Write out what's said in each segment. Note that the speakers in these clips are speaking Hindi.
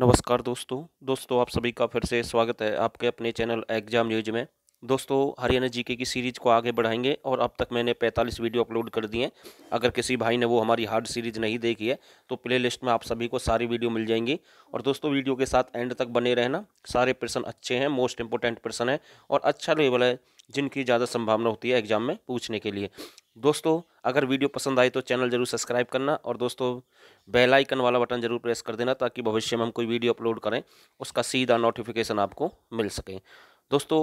नमस्कार दोस्तों दोस्तों आप सभी का फिर से स्वागत है आपके अपने चैनल एग्जाम न्यूज में दोस्तों हरियाणा जीके की सीरीज़ को आगे बढ़ाएंगे और अब तक मैंने 45 वीडियो अपलोड कर दिए हैं अगर किसी भाई ने वो हमारी हार्ड सीरीज़ नहीं देखी है तो प्लेलिस्ट में आप सभी को सारी वीडियो मिल जाएंगी और दोस्तों वीडियो के साथ एंड तक बने रहना सारे प्रश्न अच्छे हैं मोस्ट इंपॉर्टेंट प्रश्न है और अच्छा लेवल है जिनकी ज़्यादा संभावना होती है एग्जाम में पूछने के लिए दोस्तों अगर वीडियो पसंद आए तो चैनल जरूर सब्सक्राइब करना और दोस्तों बेल आइकन वाला बटन जरूर प्रेस कर देना ताकि भविष्य में हम कोई वीडियो अपलोड करें उसका सीधा नोटिफिकेशन आपको मिल सके दोस्तों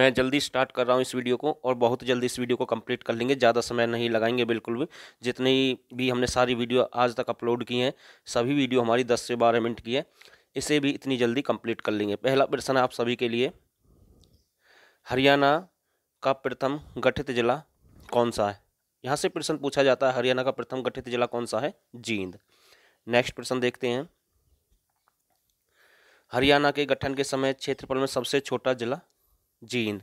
मैं जल्दी स्टार्ट कर रहा हूँ इस वीडियो को और बहुत जल्दी इस वीडियो को कंप्लीट कर लेंगे ज़्यादा समय नहीं लगाएंगे बिल्कुल भी जितनी भी हमने सारी वीडियो आज तक अपलोड की हैं सभी वीडियो हमारी दस से बारह मिनट की है इसे भी इतनी जल्दी कंप्लीट कर लेंगे पहला प्रश्न आप सभी के लिए हरियाणा का प्रथम गठित जिला कौन सा है यहाँ से प्रश्न पूछा जाता है हरियाणा का प्रथम गठित जिला कौन सा है जींद नेक्स्ट प्रश्न देखते हैं हरियाणा के गठन के समय क्षेत्रफल में सबसे छोटा जिला जींद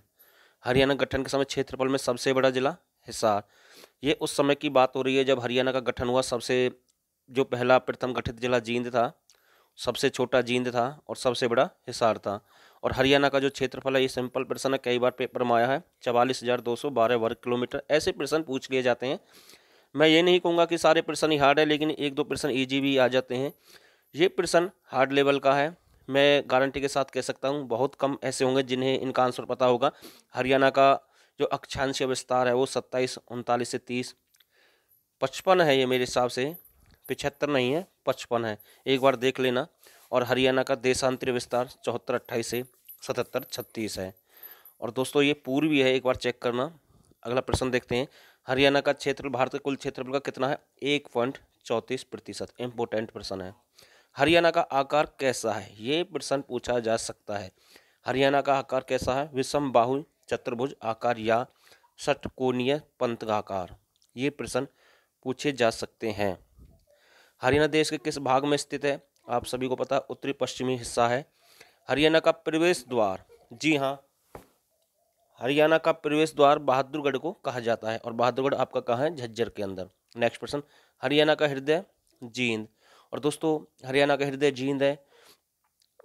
हरियाणा गठन के समय क्षेत्रफल में सबसे बड़ा जिला हिसार ये उस समय की बात हो रही है जब हरियाणा का गठन हुआ सबसे जो पहला प्रथम गठित जिला जींद था सबसे छोटा जींद था और सबसे बड़ा हिसार था और हरियाणा का जो क्षेत्रफल है ये सिंपल प्रश्न है कई बार पेपर में आया है चवालीस हज़ार दो सौ बारह वर्ग किलोमीटर ऐसे प्रश्न पूछ लिए जाते हैं मैं ये नहीं कहूँगा कि सारे प्रश्न ही हार्ड है लेकिन एक दो प्रश्न ईजी भी आ जाते हैं ये प्रश्न हार्ड लेवल का है मैं गारंटी के साथ कह सकता हूँ बहुत कम ऐसे होंगे जिन्हें इनका आंसर पता होगा हरियाणा का जो अक्षांशीय विस्तार है वो सत्ताईस उनतालीस से तीस पचपन है ये मेरे हिसाब से पिछहत्तर नहीं है पचपन है एक बार देख लेना और हरियाणा का देशांतरीय विस्तार चौहत्तर अट्ठाईस से सतहत्तर छत्तीस है और दोस्तों ये पूर्वी है एक बार चेक करना अगला प्रश्न देखते हैं हरियाणा का क्षेत्र भारत के कुल क्षेत्रफल का कितना है एक पॉइंट चौंतीस प्रतिशत इम्पोर्टेंट प्रश्न है हरियाणा का आकार कैसा है ये प्रश्न पूछा जा सकता है हरियाणा का आकार कैसा है विषम बाहु चतुर्भुज आकार या षटकोणीय आकार ये प्रश्न पूछे जा सकते हैं हरियाणा देश के किस भाग में स्थित है आप सभी को पता उत्तरी पश्चिमी हिस्सा है हरियाणा का प्रवेश द्वार जी हाँ हरियाणा का प्रवेश द्वार बहादुरगढ़ को कहा जाता है और बहादुरगढ़ आपका कहाँ है झज्जर के अंदर नेक्स्ट प्रश्न हरियाणा का हृदय जींद और दोस्तों हरियाणा का हृदय जींद है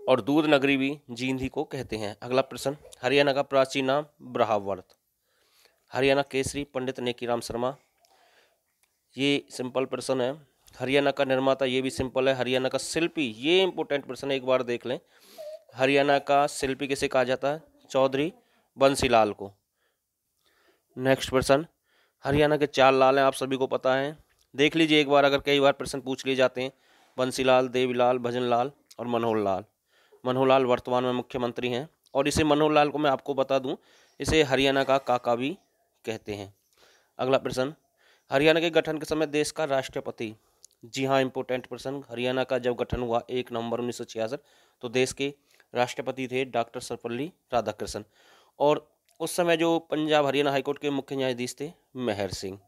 और दूध नगरी भी जींद ही को कहते हैं अगला प्रश्न हरियाणा का प्राचीन नाम ब्राह्वर्त हरियाणा केसरी पंडित नेकी शर्मा ये सिंपल प्रश्न है हरियाणा का निर्माता ये भी सिंपल है हरियाणा का शिल्पी ये इंपॉर्टेंट प्रश्न है एक बार देख लें हरियाणा का शिल्पी किसे कहा जाता है चौधरी बंसीलाल को नेक्स्ट प्रश्न हरियाणा के चार लाल हैं आप सभी को पता है देख लीजिए एक बार अगर कई बार प्रश्न पूछ लिए जाते हैं बंसीलाल देवीलाल भजनलाल और मनोहर लाल मनोहर लाल वर्तमान में मुख्यमंत्री हैं और इसे मनोहर लाल को मैं आपको बता दूं इसे हरियाणा का काका भी कहते हैं अगला प्रश्न हरियाणा के गठन के समय देश का राष्ट्रपति जी हाँ इम्पोर्टेंट पर्सन हरियाणा का जब गठन हुआ एक नवंबर उन्नीस तो देश के राष्ट्रपति थे डॉक्टर सर्वपल्ली राधाकृष्णन और उस समय जो पंजाब हरियाणा हाईकोर्ट के मुख्य न्यायाधीश थे मेहर सिंह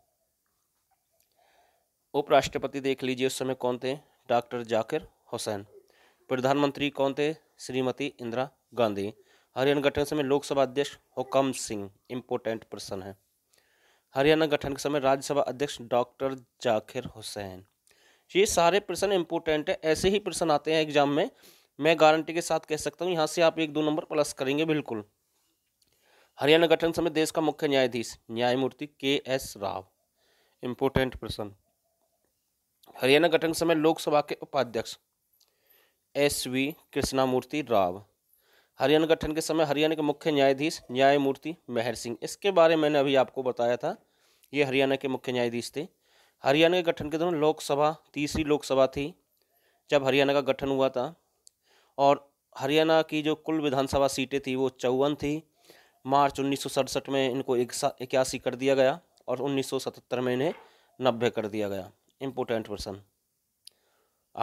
उपराष्ट्रपति देख लीजिए उस समय कौन थे डॉक्टर जाकिर हुसैन प्रधानमंत्री कौन थे श्रीमती इंदिरा गांधी हरियाणा गठन समय लोकसभा अध्यक्ष हुकम सिंह इम्पोर्टेंट पर्सन है हरियाणा गठन के समय राज्यसभा अध्यक्ष डॉक्टर जाकिर हुसैन ये सारे प्रश्न इंपॉर्टेंट है ऐसे ही प्रश्न आते हैं एग्जाम में मैं गारंटी के साथ कह सकता हूँ यहाँ से आप एक दो नंबर प्लस करेंगे बिल्कुल हरियाणा गठन समय देश का मुख्य न्यायाधीश न्यायमूर्ति के एस राव इंपोर्टेंट प्रश्न हरियाणा गठन समय लोकसभा के उपाध्यक्ष एस वी कृष्णामूर्ति राव हरियाणा गठन के समय हरियाणा के मुख्य न्यायाधीश न्यायमूर्ति मेहर सिंह इसके बारे में मैंने अभी आपको बताया था ये हरियाणा के मुख्य न्यायाधीश थे हरियाणा के गठन के दौरान लोकसभा तीसरी लोकसभा थी जब हरियाणा का गठन हुआ था और हरियाणा की जो कुल विधानसभा सीटें थी वो चौवन थी मार्च उन्नीस में इनको इक्यासी कर दिया गया और 1977 में इन्हें नब्बे कर दिया गया इम्पोर्टेंट पर्सन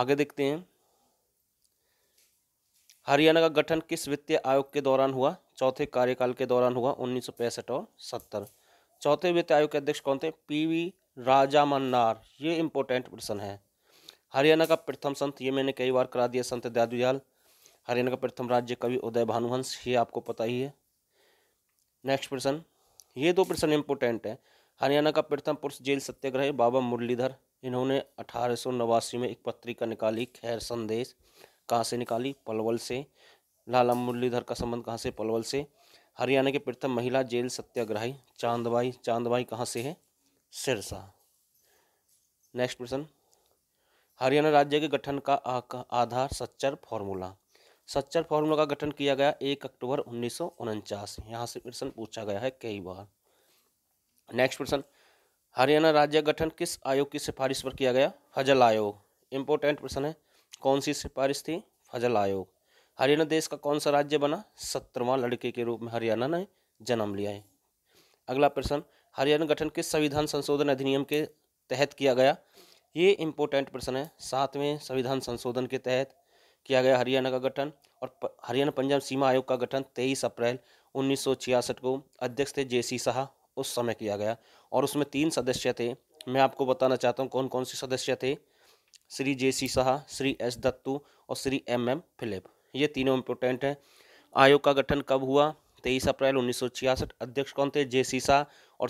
आगे देखते हैं हरियाणा का गठन किस वित्तीय आयोग के दौरान हुआ चौथे कार्यकाल के दौरान हुआ उन्नीस और सत्तर चौथे वित्त आयोग के अध्यक्ष कौन थे पीवी राजा मन्नार ये इम्पोर्टेंट प्रश्न है हरियाणा का प्रथम संत ये मैंने कई बार करा दिया संत दयादयाल हरियाणा का प्रथम राज्य कवि उदय भानुवंश ये आपको पता ही है नेक्स्ट प्रश्न ये दो प्रश्न इम्पोर्टेंट है हरियाणा का प्रथम पुरुष जेल सत्याग्रह बाबा मुरलीधर इन्होंने अठारह में एक पत्रिका निकाली खैर संदेश कहाँ से निकाली पलवल से लाला मुरलीधर का संबंध कहाँ से पलवल से हरियाणा के प्रथम महिला जेल सत्याग्रही चांदबाई चांदबाई कहाँ से है सिरसा नेक्स्ट प्रश्न हरियाणा राज्य के गठन का आधार सच्चर फॉर्मूला सच्चर फॉर्मूला का गठन किया गया एक अक्टूबर उन्नीस सौ यहाँ से प्रश्न पूछा गया है कई बार नेक्स्ट प्रश्न हरियाणा राज्य गठन किस आयोग की सिफारिश पर किया गया फजल आयोग इंपॉर्टेंट प्रश्न है कौन सी सिफारिश थी फजल आयोग हरियाणा देश का कौन सा राज्य बना सत्रवा लड़के के रूप में हरियाणा ने जन्म लिया है अगला प्रश्न हरियाणा गठन के संविधान संशोधन अधिनियम के तहत किया गया ये इम्पोर्टेंट प्रश्न है सातवें संविधान संशोधन के तहत किया गया हरियाणा का गठन और हरियाणा पंजाब सीमा आयोग का गठन तेईस अप्रैल उन्नीस को अध्यक्ष थे जे सी शाह उस समय किया गया और उसमें तीन सदस्य थे मैं आपको बताना चाहता हूँ कौन कौन से सदस्य थे Shri J C Shah Shri S Dattu और श्री एम एम फिलिप ये तीनों इम्पोर्टेंट हैं आयोग का गठन कब हुआ तेईस अप्रैल उन्नीस अध्यक्ष कौन थे जे सीसा और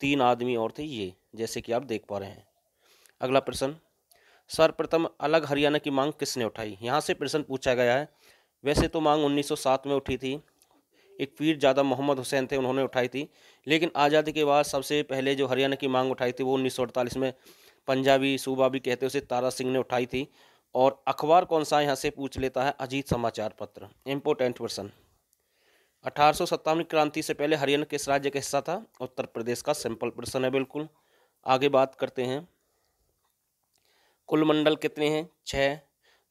तीन आदमी और थे ये जैसे कि आप देख पा रहे हैं अगला प्रश्न सर्वप्रथम अलग हरियाणा की मांग किसने उठाई यहाँ से प्रश्न पूछा गया है वैसे तो मांग 1907 में उठी थी एक पीर ज़्यादा मोहम्मद हुसैन थे उन्होंने उठाई थी लेकिन आज़ादी के बाद सबसे पहले जो हरियाणा की मांग उठाई थी वो उन्नीस में पंजाबी सूबा भी कहते उसे तारा सिंह ने उठाई थी और अखबार कौन सा यहाँ से पूछ लेता है अजीत समाचार पत्र इम्पोर्टेंट प्रश्न अठारह क्रांति से पहले हरियाणा किस राज्य का हिस्सा था उत्तर प्रदेश का सिंपल प्रश्न है बिल्कुल आगे बात करते हैं कुल मंडल कितने हैं छः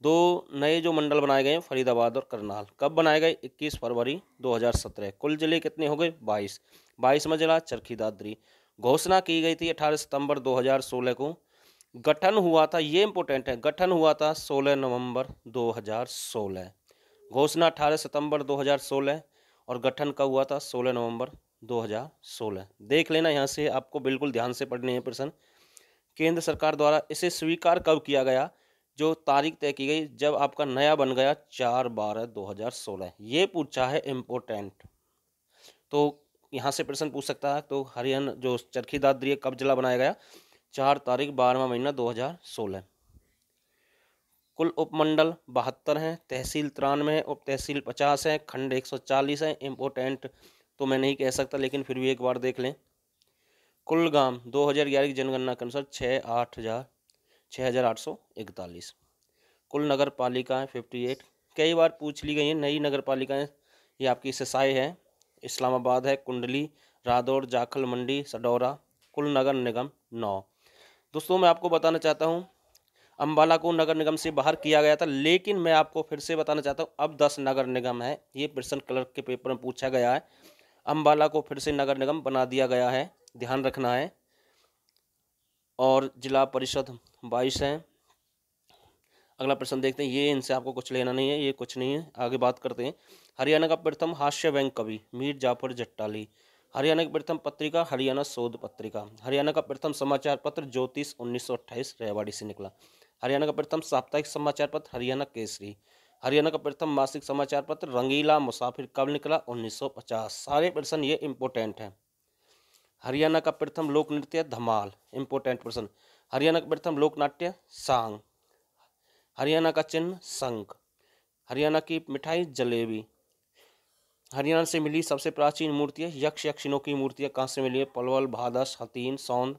दो नए जो मंडल बनाए गए हैं फरीदाबाद और करनाल कब बनाए गए 21 फरवरी 2017 कुल जिले कितने हो गए 22 में जिला चरखी दादरी घोषणा की गई थी 18 सितंबर 2016 को गठन हुआ था ये इम्पोर्टेंट है गठन हुआ था 16 नवंबर 2016 घोषणा 18 सितंबर 2016 और गठन कब हुआ था 16 नवंबर 2016 देख लेना यहाँ से आपको बिल्कुल ध्यान से पढ़ने हैं प्रश्न केंद्र सरकार द्वारा इसे स्वीकार कब किया गया जो तारीख तय की गई जब आपका नया बन गया चार बारह दो हज़ार सोलह ये पूछा है इम्पोर्टेंट तो यहाँ से प्रश्न पूछ सकता है तो हरियाणा जो चरखी दादरी कब जिला बनाया गया चार तारीख बारहवा महीना दो हज़ार सोलह कुल उपमंडल बहत्तर हैं तहसील तिरानवे है उप तहसील पचास हैं खंड एक सौ चालीस हैं इम्पोर्टेंट तो मैं नहीं कह सकता लेकिन फिर भी एक बार देख लें कुल गांव दो हज़ार ग्यारह की जनगणना के अनुसार छः आठ हज़ार छः हज़ार आठ सौ इकतालीस कुल नगर पालिकाएँ फिफ्टी एट कई बार पूछ ली गई हैं नई नगर पालिकाएँ ये आपकी ससाई है इस्लामाबाद है कुंडली रादौर जाखल मंडी सडौरा कुल नगर निगम नौ दोस्तों मैं आपको बताना चाहता हूँ अम्बाला को नगर निगम से बाहर किया गया था लेकिन मैं आपको फिर से बताना चाहता हूँ अब दस नगर निगम है ये प्रश्न क्लर्क के पेपर में पूछा गया है अम्बाला को फिर से नगर निगम बना दिया गया है ध्यान रखना है और जिला परिषद बाईस है अगला प्रश्न देखते हैं ये इनसे आपको कुछ लेना नहीं है ये कुछ नहीं है आगे बात करते हैं हरियाणा का प्रथम हास्य व्यंग कवि मीर जाफर जट्टाली हरियाणा की प्रथम पत्रिका हरियाणा शोध पत्रिका हरियाणा का प्रथम समाचार पत्र ज्योतिष 1928 रेवाड़ी से निकला हरियाणा का प्रथम साप्ताहिक समाचार पत्र हरियाणा केसरी हरियाणा का प्रथम मासिक समाचार पत्र रंगीला मुसाफिर कब निकला 1950 सारे प्रश्न ये इम्पोर्टेंट हैं हरियाणा का प्रथम लोक नृत्य धमाल इम्पोर्टेंट प्रश्न हरियाणा का प्रथम लोक नाट्य सांग हरियाणा का चिन्ह संघ हरियाणा की मिठाई जलेबी हरियाणा से मिली सबसे प्राचीन मूर्तियाँ यक्ष यक्षिनों की मूर्तियाँ कहाँ से मिली है पलवल भादस हतीन सौंद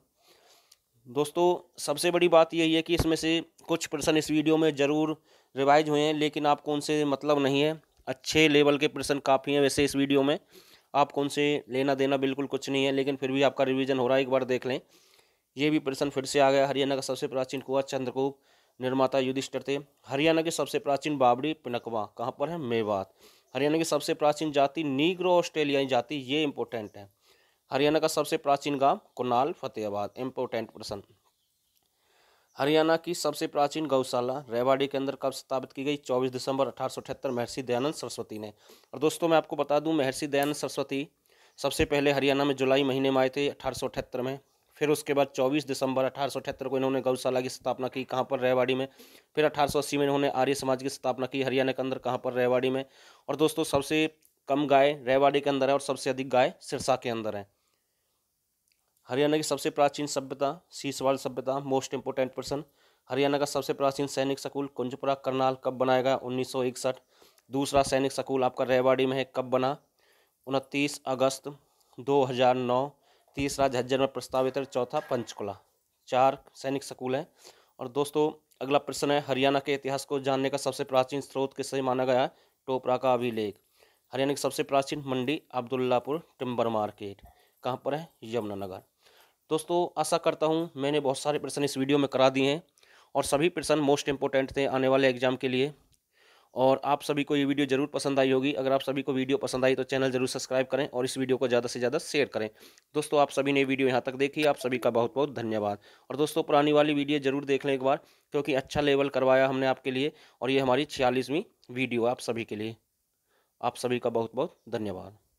दोस्तों सबसे बड़ी बात यही है कि इसमें से कुछ प्रश्न इस वीडियो में ज़रूर रिवाइज हुए हैं लेकिन आपको उनसे मतलब नहीं है अच्छे लेवल के प्रश्न काफ़ी हैं वैसे इस वीडियो में आपको उनसे लेना देना बिल्कुल कुछ नहीं है लेकिन फिर भी आपका रिवीजन हो रहा है एक बार देख लें ये भी प्रश्न फिर से आ गया हरियाणा का सबसे प्राचीन कुआ चंद्रकूप निर्माता युधिष्ठर थे हरियाणा के सबसे प्राचीन बाबड़ी पिनकवा कहाँ पर है मेवात हरियाणा की सबसे प्राचीन जाति नीग्रो ऑस्ट्रेलियाई जाति ये इंपॉर्टेंट है हरियाणा का सबसे प्राचीन गांव कुनाल फतेहाबाद इम्पोर्टेंट प्रश्न हरियाणा की सबसे प्राचीन गौशाला रेवाड़ी के अंदर कब स्थापित की गई 24 दिसंबर अठारह महर्षि दयानंद सरस्वती ने और दोस्तों मैं आपको बता दूं महर्षि दयानंद सरस्वती सबसे पहले हरियाणा में जुलाई महीने में आए थे अठारह में फिर उसके बाद 24 दिसंबर अठारह को इन्होंने गौशाला की स्थापना की कहाँ पर रेवाड़ी में फिर अठारह में इन्होंने आर्य समाज की स्थापना की हरियाणा के अंदर कहाँ पर रेवाड़ी में और दोस्तों सबसे कम गाय रेवाड़ी के अंदर है और सबसे अधिक गाय सिरसा के अंदर है हरियाणा की सबसे प्राचीन सभ्यता सीसवाल सभ्यता मोस्ट इंपोर्टेंट पर्सन हरियाणा का सबसे प्राचीन सैनिक स्कूल कुंजपुरा करनाल कब बनाया गया उन्नीस दूसरा सैनिक स्कूल आपका रेवाड़ी में है कब बना उनतीस अगस्त 2009 तीसरा झज्जर में प्रस्तावित है चौथा पंचकुला चार सैनिक स्कूल हैं और दोस्तों अगला प्रश्न है हरियाणा के इतिहास को जानने का सबसे प्राचीन स्रोत किससे माना गया टोपरा का अभिलेख हरियाणा की सबसे प्राचीन मंडी अब्दुल्लापुर टिम्बर मार्केट कहाँ पर है यमुनानगर दोस्तों आशा करता हूँ मैंने बहुत सारे प्रश्न इस वीडियो में करा दिए हैं और सभी प्रश्न मोस्ट इंपॉर्टेंट थे आने वाले एग्जाम के लिए और आप सभी को ये वीडियो जरूर पसंद आई होगी अगर आप सभी को वीडियो पसंद आई तो चैनल जरूर सब्सक्राइब करें और इस वीडियो को ज़्यादा से ज़्यादा शेयर करें दोस्तों आप सभी ने वीडियो यहाँ तक देखी आप सभी का बहुत बहुत धन्यवाद और दोस्तों पुरानी वाली वीडियो जरूर देख लें एक बार क्योंकि अच्छा लेवल करवाया हमने आपके लिए और ये हमारी छियालीसवीं वीडियो आप सभी के लिए आप सभी का बहुत बहुत धन्यवाद